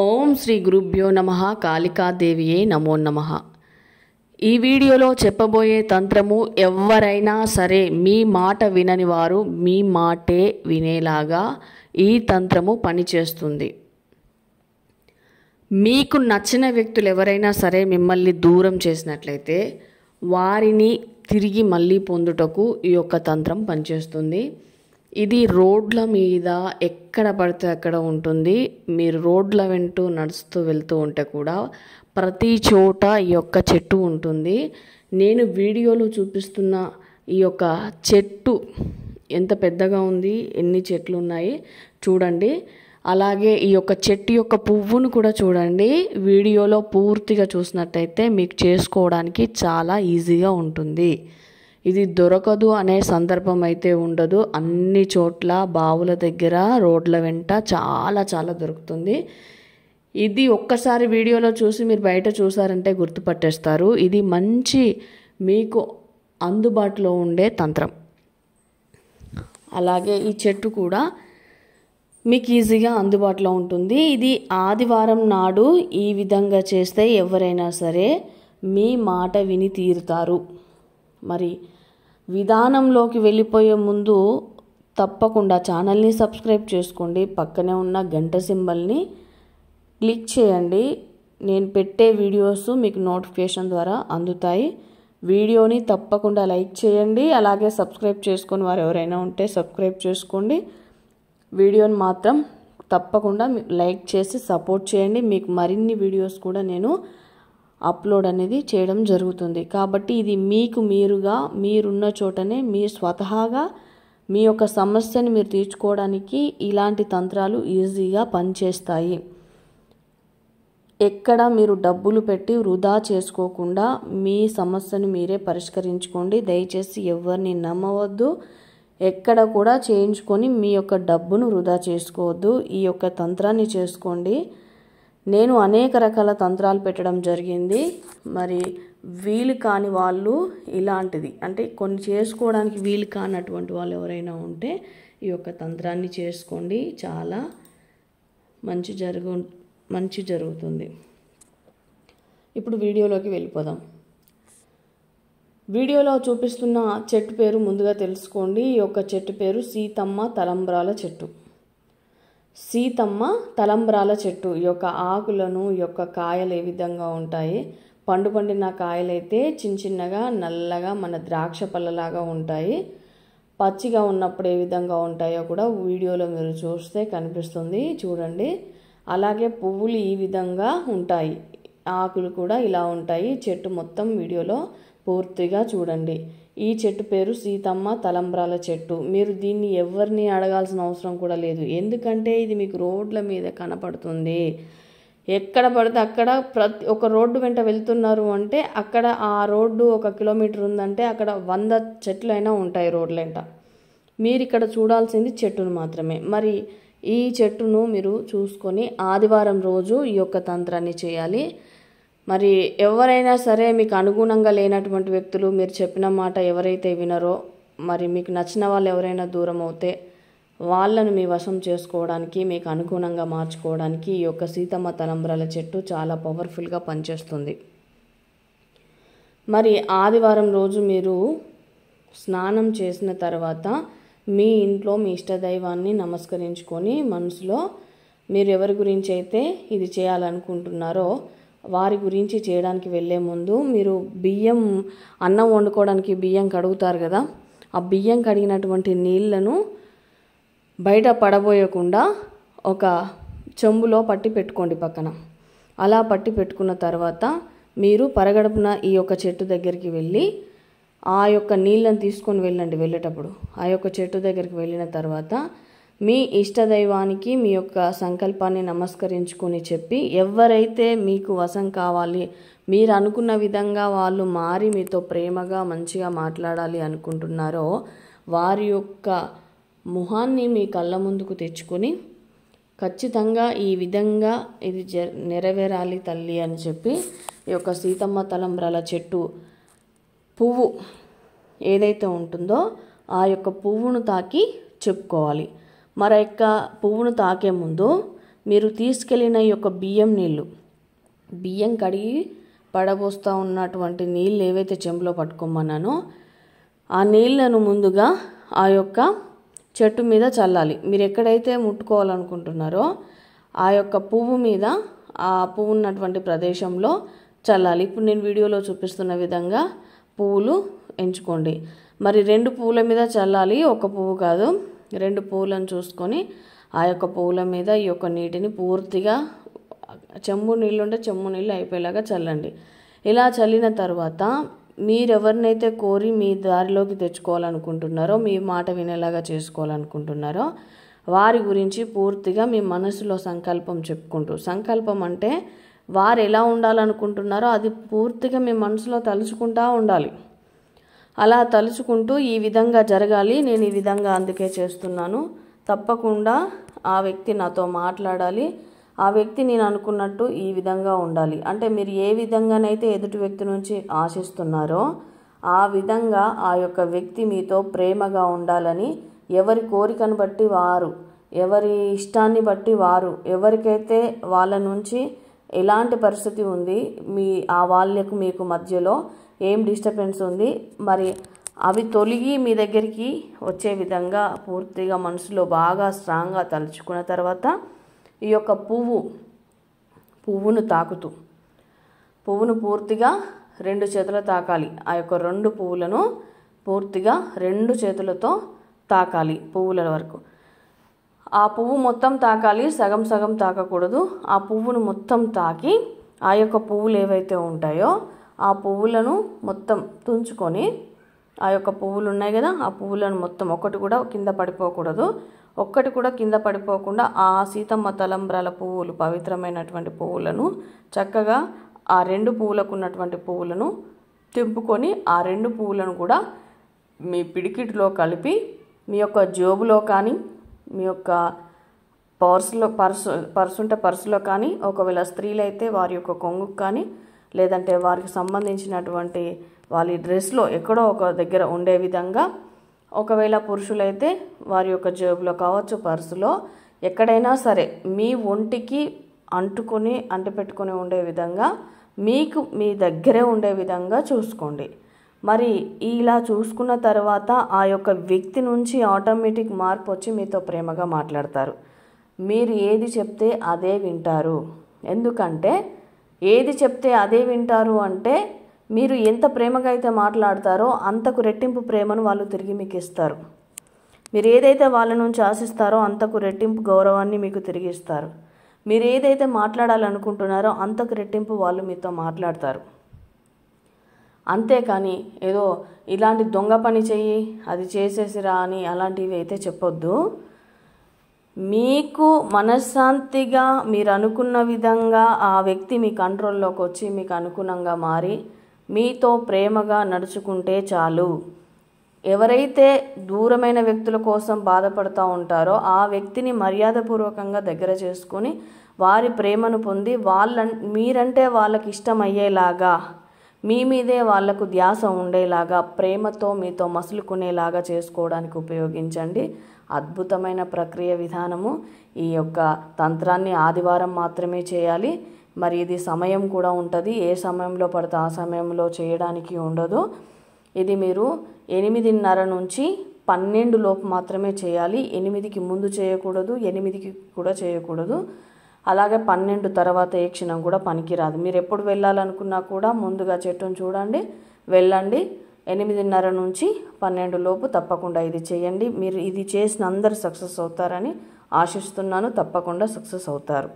ఓం శ్రీ గురుభ్యో నమ కాళికాదేవియే నమో నమ ఈ వీడియోలో చెప్పబోయే తంత్రము ఎవరైనా సరే మీ మాట వినని వారు మీ మాటే వినేలాగా ఈ తంత్రము పనిచేస్తుంది మీకు నచ్చిన వ్యక్తులు ఎవరైనా సరే మిమ్మల్ని దూరం చేసినట్లయితే వారిని తిరిగి మళ్ళీ పొందుటకు ఈ యొక్క తంత్రం పనిచేస్తుంది ఇది రోడ్ల మీద ఎక్కడ పడితే అక్కడ ఉంటుంది మీరు రోడ్ల వెంటూ నడుస్తూ వెళ్తూ ఉంటే కూడా ప్రతి చోట ఈ యొక్క చెట్టు ఉంటుంది నేను వీడియోలో చూపిస్తున్న ఈ యొక్క చెట్టు ఎంత పెద్దగా ఉంది ఎన్ని చెట్లు ఉన్నాయి చూడండి అలాగే ఈ యొక్క చెట్టు యొక్క పువ్వును కూడా చూడండి వీడియోలో పూర్తిగా చూసినట్టయితే మీకు చేసుకోవడానికి చాలా ఈజీగా ఉంటుంది ఇది దొరకదు అనే సందర్భం అయితే ఉండదు అన్ని చోట్ల బావుల దగ్గర రోడ్ల వెంట చాలా చాలా దొరుకుతుంది ఇది ఒక్కసారి వీడియోలో చూసి మీరు బయట చూసారంటే గుర్తుపట్టేస్తారు ఇది మంచి మీకు అందుబాటులో ఉండే తంత్రం అలాగే ఈ చెట్టు కూడా మీకు ఈజీగా అందుబాటులో ఉంటుంది ఇది ఆదివారం నాడు ఈ విధంగా చేస్తే ఎవరైనా సరే మీ మాట విని తీరుతారు మరి విధానంలోకి వెళ్ళిపోయే ముందు తప్పకుండా ఛానల్ని సబ్స్క్రైబ్ చేసుకోండి పక్కనే ఉన్న గంట సింబల్ని క్లిక్ చేయండి నేను పెట్టే వీడియోస్ మీకు నోటిఫికేషన్ ద్వారా అందుతాయి వీడియోని తప్పకుండా లైక్ చేయండి అలాగే సబ్స్క్రైబ్ చేసుకుని వారు ఎవరైనా ఉంటే సబ్స్క్రైబ్ చేసుకోండి వీడియోని మాత్రం తప్పకుండా లైక్ చేసి సపోర్ట్ చేయండి మీకు మరిన్ని వీడియోస్ కూడా నేను అప్లోడ్ అనేది చేయడం జరుగుతుంది కాబట్టి ఇది మీకు మీరుగా మీరున్న చోటనే మీ స్వతహాగా మీ యొక్క సమస్యని మీరు తీర్చుకోవడానికి ఇలాంటి తంత్రాలు ఈజీగా పనిచేస్తాయి ఎక్కడ మీరు డబ్బులు పెట్టి వృధా చేసుకోకుండా మీ సమస్యను మీరే పరిష్కరించుకోండి దయచేసి ఎవరిని నమ్మవద్దు ఎక్కడ కూడా చేయించుకొని మీ యొక్క డబ్బును వృధా చేసుకోవద్దు ఈ యొక్క తంత్రాన్ని చేసుకోండి నేను అనేక రకాల తంత్రాలు పెట్టడం జరిగింది మరి వీలు కాని వాళ్ళు ఇలాంటిది అంటే కొన్ని చేసుకోవడానికి వీలు కానటువంటి వాళ్ళు ఎవరైనా ఉంటే ఈ యొక్క తంత్రాన్ని చేసుకోండి చాలా మంచి జరుగు మంచి జరుగుతుంది ఇప్పుడు వీడియోలోకి వెళ్ళిపోదాం వీడియోలో చూపిస్తున్న చెట్టు పేరు ముందుగా తెలుసుకోండి ఈ యొక్క చెట్టు పేరు సీతమ్మ తలంబ్రాల చెట్టు సీతమ్మ తలంబ్రాల చెట్టు యొక్క ఆకులను యొక్క కాయలు ఏ విధంగా ఉంటాయి పండు పండిన కాయలైతే చిన్న చిన్నగా నల్లగా మన ద్రాక్ష పళ్ళలాగా ఉంటాయి పచ్చిగా ఉన్నప్పుడు ఏ విధంగా ఉంటాయో కూడా వీడియోలో మీరు చూస్తే కనిపిస్తుంది చూడండి అలాగే పువ్వులు ఈ విధంగా ఉంటాయి ఆకులు కూడా ఇలా ఉంటాయి చెట్టు మొత్తం వీడియోలో పూర్తిగా చూడండి ఈ చెట్టు పేరు సీతమ్మ తలంబ్రాల చెట్టు మీరు దీన్ని ఎవరిని అడగాల్సిన అవసరం కూడా లేదు ఎందుకంటే ఇది మీకు రోడ్ల మీద కనపడుతుంది ఎక్కడ పడితే అక్కడ ప్రతి ఒక రోడ్డు వెంట వెళ్తున్నారు అంటే అక్కడ ఆ రోడ్డు ఒక కిలోమీటర్ ఉందంటే అక్కడ వంద చెట్లైనా ఉంటాయి రోడ్లంట మీరు ఇక్కడ చూడాల్సింది చెట్టును మాత్రమే మరి ఈ చెట్టును మీరు చూసుకొని ఆదివారం రోజు ఈ యొక్క తంత్రాన్ని చేయాలి మరి ఎవరైనా సరే మీకు అనుగుణంగా లేనటువంటి వ్యక్తులు మీరు చెప్పిన మాట ఎవరైతే వినరో మరి మీకు నచ్చిన వాళ్ళు ఎవరైనా దూరం అవుతే వాళ్ళను మీ వశం చేసుకోవడానికి మీకు అనుగుణంగా మార్చుకోవడానికి ఈ యొక్క సీతమ్మ తలంబ్రాల చెట్టు చాలా పవర్ఫుల్గా పనిచేస్తుంది మరి ఆదివారం రోజు మీరు స్నానం చేసిన తర్వాత మీ ఇంట్లో మీ ఇష్టదైవాన్ని నమస్కరించుకొని మనసులో మీరు ఎవరి గురించి అయితే ఇది చేయాలనుకుంటున్నారో వారి గురించి చేయడానికి వెళ్ళే ముందు మీరు బియ్యం అన్నం వండుకోవడానికి బియ్యం కడుగుతారు కదా ఆ బియ్యం కడిగినటువంటి నీళ్లను బయట పడబోయకుండా ఒక చెంబులో పట్టి పెట్టుకోండి పక్కన అలా పట్టి పెట్టుకున్న తర్వాత మీరు పరగడుపున ఈ యొక్క చెట్టు దగ్గరికి వెళ్ళి ఆ యొక్క నీళ్ళని తీసుకొని వెళ్ళండి వెళ్ళేటప్పుడు ఆ యొక్క చెట్టు దగ్గరికి వెళ్ళిన తర్వాత మీ ఇష్టదైవానికి మీ యొక్క సంకల్పాన్ని నమస్కరించుకొని చెప్పి ఎవరైతే మీకు వశం కావాలి మీరు అనుకున్న విధంగా వాళ్ళు మారి మీతో ప్రేమగా మంచిగా మాట్లాడాలి అనుకుంటున్నారో వారి యొక్క ముఖాన్ని మీ కళ్ళ ముందుకు తెచ్చుకొని ఖచ్చితంగా ఈ విధంగా ఇది జ నెరవేరాలి తల్లి అని చెప్పి ఈ యొక్క సీతమ్మ తలంబ్రాల చెట్టు పువ్వు ఏదైతే ఉంటుందో ఆ యొక్క పువ్వును తాకి చెప్పుకోవాలి మర యొక్క పువ్వును తాకే ముందు మీరు తీసుకెళ్ళిన యొక్క బియ్యం నీళ్ళు బియ్యం కడిగి పడబోస్తూ ఉన్నటువంటి నీళ్ళు ఏవైతే చెంబులో పట్టుకోమన్నానో ఆ నీళ్లను ముందుగా ఆ యొక్క చెట్టు మీద చల్లాలి మీరు ఎక్కడైతే ముట్టుకోవాలనుకుంటున్నారో ఆ యొక్క పువ్వు మీద ఆ పువ్వు ఉన్నటువంటి ప్రదేశంలో చల్లాలి ఇప్పుడు నేను వీడియోలో చూపిస్తున్న విధంగా పువ్వులు ఎంచుకోండి మరి రెండు పువ్వుల మీద చల్లాలి ఒక పువ్వు కాదు రెండు పువ్వులను చూసుకొని ఆ యొక్క పువ్వుల మీద ఈ యొక్క నీటిని పూర్తిగా చెంబు నీళ్ళు ఉంటే చెంబు నీళ్ళు అయిపోయేలాగా చల్లండి ఇలా చల్లిన తర్వాత మీరెవరినైతే కోరి మీ దారిలోకి తెచ్చుకోవాలనుకుంటున్నారో మీ మాట వినేలాగా చేసుకోవాలనుకుంటున్నారో వారి గురించి పూర్తిగా మీ మనసులో సంకల్పం చెప్పుకుంటూ సంకల్పం అంటే వారు ఎలా ఉండాలనుకుంటున్నారో అది పూర్తిగా మీ మనసులో తలుచుకుంటా ఉండాలి అలా తలుచుకుంటూ ఈ విధంగా జరగాలి నేను ఈ విధంగా అందుకే చేస్తున్నాను తప్పకుండా ఆ వ్యక్తి నాతో మాట్లాడాలి ఆ వ్యక్తి నేను అనుకున్నట్టు ఈ విధంగా ఉండాలి అంటే మీరు ఏ విధంగానైతే ఎదుటి వ్యక్తి నుంచి ఆశిస్తున్నారో ఆ విధంగా ఆ యొక్క వ్యక్తి మీతో ప్రేమగా ఉండాలని ఎవరి కోరికను బట్టి వారు ఎవరి ఇష్టాన్ని బట్టి వారు ఎవరికైతే వాళ్ళ నుంచి ఎలాంటి పరిస్థితి ఉంది మీ ఆ వాళ్ళకు మీకు మధ్యలో ఏం డిస్టర్బెన్స్ ఉంది మరి అవి తొలగి మీ దగ్గరికి వచ్చే విధంగా పూర్తిగా మనసులో బాగా స్ట్రాంగ్గా తలుచుకున్న తర్వాత ఈ యొక్క పువ్వు పువ్వును తాకుతూ పువ్వును పూర్తిగా రెండు చేతులు తాకాలి ఆ యొక్క రెండు పువ్వులను పూర్తిగా రెండు చేతులతో తాకాలి పువ్వుల వరకు ఆ పువ్వు మొత్తం తాకాలి సగం సగం తాకకూడదు ఆ పువ్వును మొత్తం తాకి ఆ యొక్క పువ్వులు ఏవైతే ఉంటాయో ఆ పువ్వులను మొత్తం తుంచుకొని ఆ యొక్క పువ్వులు ఉన్నాయి కదా ఆ పువ్వులను మొత్తం ఒకటి కూడా కింద పడిపోకూడదు ఒక్కటి కూడా కింద పడిపోకుండా ఆ సీతమ్మ తలంబ్రాల పువ్వులు పవిత్రమైనటువంటి పువ్వులను చక్కగా ఆ రెండు పువ్వులకు ఉన్నటువంటి పువ్వులను తెంపుకొని ఆ రెండు పువ్వులను కూడా మీ పిడికిట్లో కలిపి మీ యొక్క జోబులో కానీ మీ యొక్క పర్సులో పర్సు పర్సు ఉంటే పర్సులో కానీ ఒకవేళ స్త్రీలైతే వారి యొక్క కొంగుకు కానీ లేదంటే వారికి సంబంధించినటువంటి వాళ్ళ డ్రెస్లో ఎక్కడో ఒక దగ్గర ఉండే విధంగా ఒకవేళ పురుషులైతే వారి యొక్క జేబులో కావచ్చు పర్సులో ఎక్కడైనా సరే మీ ఒంటికి అంటుకొని అంటిపెట్టుకొని ఉండే విధంగా మీకు మీ దగ్గరే ఉండే విధంగా చూసుకోండి మరి ఇలా చూసుకున్న తర్వాత ఆ యొక్క వ్యక్తి నుంచి ఆటోమేటిక్ మార్పు వచ్చి మీతో ప్రేమగా మాట్లాడతారు మీరు ఏది చెప్తే అదే వింటారు ఎందుకంటే ఏది చెప్తే అదే వింటారు అంటే మీరు ఎంత ప్రేమగా అయితే మాట్లాడతారో అంతకు రెట్టింపు ప్రేమను వాళ్ళు తిరిగి మీకు ఇస్తారు మీరు ఏదైతే వాళ్ళ నుంచి ఆశిస్తారో అంతకు రెట్టింపు గౌరవాన్ని మీకు తిరిగి ఇస్తారు మీరు ఏదైతే మాట్లాడాలనుకుంటున్నారో అంతకు రెట్టింపు వాళ్ళు మీతో మాట్లాడతారు అంతేకాని ఏదో ఇలాంటి దొంగ పని చెయ్యి అది చేసేసిరా అని అలాంటివి అయితే చెప్పొద్దు మీకు మనశ్శాంతిగా మీరు అనుకున్న విధంగా ఆ వ్యక్తి మీ కంట్రోల్లోకి వచ్చి మీకు అనుగుణంగా మారి మీతో ప్రేమగా నడుచుకుంటే చాలు ఎవరైతే దూరమైన వ్యక్తుల కోసం బాధపడుతూ ఉంటారో ఆ వ్యక్తిని మర్యాదపూర్వకంగా దగ్గర చేసుకుని వారి ప్రేమను పొంది వాళ్ళ మీరంటే వాళ్ళకి ఇష్టమయ్యేలాగా మీ మీదే వాళ్లకు ధ్యాస ఉండేలాగా ప్రేమతో మీతో మసులుకునేలాగా చేసుకోవడానికి ఉపయోగించండి అద్భుతమైన ప్రక్రియ విధానము ఈ యొక్క తంత్రాన్ని ఆదివారం మాత్రమే చేయాలి మరి ఇది సమయం కూడా ఉంటుంది ఏ సమయంలో పడితే ఆ సమయంలో చేయడానికి ఉండదు ఇది మీరు ఎనిమిదిన్నర నుంచి పన్నెండు లోపు మాత్రమే చేయాలి ఎనిమిదికి ముందు చేయకూడదు ఎనిమిదికి కూడా చేయకూడదు అలాగే పన్నెండు తర్వాత ఏ క్షణం కూడా పనికిరాదు మీరు ఎప్పుడు వెళ్ళాలనుకున్నా కూడా ముందుగా చెట్టును చూడండి వెళ్ళండి ఎనిమిదిన్నర నుంచి పన్నెండు లోపు తప్పకుండా ఇది చేయండి మీరు ఇది చేసిన అందరు సక్సెస్ అవుతారని ఆశిస్తున్నాను తప్పకుండా సక్సెస్ అవుతారు